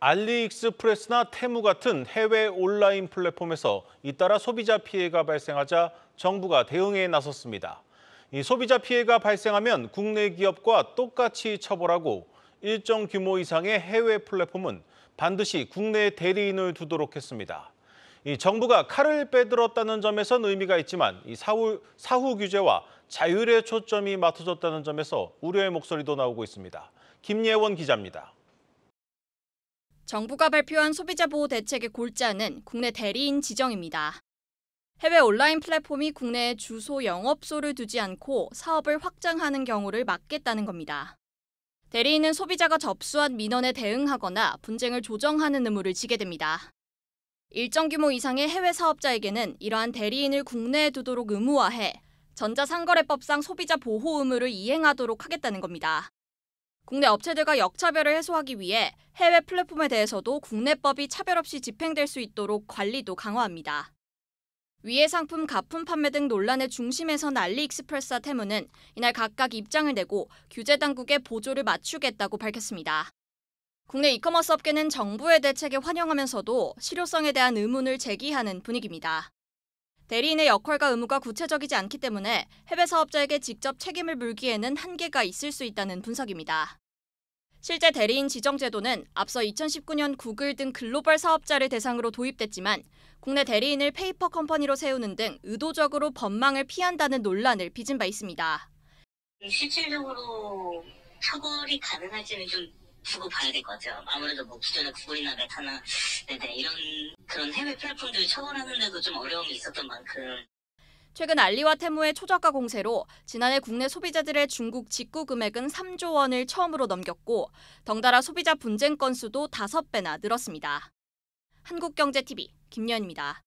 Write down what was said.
알리익스프레스나 테무 같은 해외 온라인 플랫폼에서 잇따라 소비자 피해가 발생하자 정부가 대응에 나섰습니다. 이 소비자 피해가 발생하면 국내 기업과 똑같이 처벌하고 일정 규모 이상의 해외 플랫폼은 반드시 국내 대리인을 두도록 했습니다. 이 정부가 칼을 빼들었다는 점에선 의미가 있지만 이 사후, 사후 규제와 자율의 초점이 맞춰졌다는 점에서 우려의 목소리도 나오고 있습니다. 김예원 기자입니다. 정부가 발표한 소비자 보호 대책의 골자는 국내 대리인 지정입니다. 해외 온라인 플랫폼이 국내에 주소 영업소를 두지 않고 사업을 확장하는 경우를 막겠다는 겁니다. 대리인은 소비자가 접수한 민원에 대응하거나 분쟁을 조정하는 의무를 지게 됩니다. 일정 규모 이상의 해외 사업자에게는 이러한 대리인을 국내에 두도록 의무화해 전자상거래법상 소비자 보호 의무를 이행하도록 하겠다는 겁니다. 국내 업체들과 역차별을 해소하기 위해 해외 플랫폼에 대해서도 국내법이 차별 없이 집행될 수 있도록 관리도 강화합니다. 위해 상품 가품 판매 등 논란의 중심에선 알리익스프레스와 테무는 이날 각각 입장을 내고 규제 당국의 보조를 맞추겠다고 밝혔습니다. 국내 이커머스 업계는 정부의 대책에 환영하면서도 실효성에 대한 의문을 제기하는 분위기입니다. 대리인의 역할과 의무가 구체적이지 않기 때문에 해외 사업자에게 직접 책임을 물기에는 한계가 있을 수 있다는 분석입니다. 실제 대리인 지정 제도는 앞서 2019년 구글 등 글로벌 사업자를 대상으로 도입됐지만 국내 대리인을 페이퍼 컴퍼니로 세우는 등 의도적으로 법망을 피한다는 논란을 빚은 바 있습니다. 실질적으로 처벌이 가능할지는 좀 두고 봐야 될것 같아요. 아무래도 뭐 기존에 구글이나 메타나 네네, 이런 그런 해외 플랫폼들을 처벌하는데도 좀 어려움이 있었던 만큼 최근 알리와 테무의 초저가 공세로 지난해 국내 소비자들의 중국 직구 금액은 3조 원을 처음으로 넘겼고 덩달아 소비자 분쟁 건수도 5배나 늘었습니다. 한국경제TV 김연입니다.